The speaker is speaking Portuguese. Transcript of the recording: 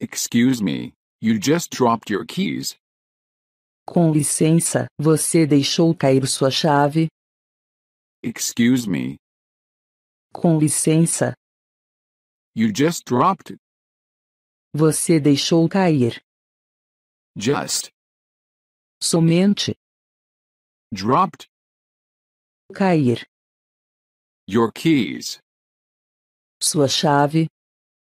Excuse me, you just dropped your keys. Com licença, você deixou cair sua chave? Excuse me. Com licença. You just dropped Você deixou cair. Just. Somente. Dropped. Cair. Your keys. Sua chave.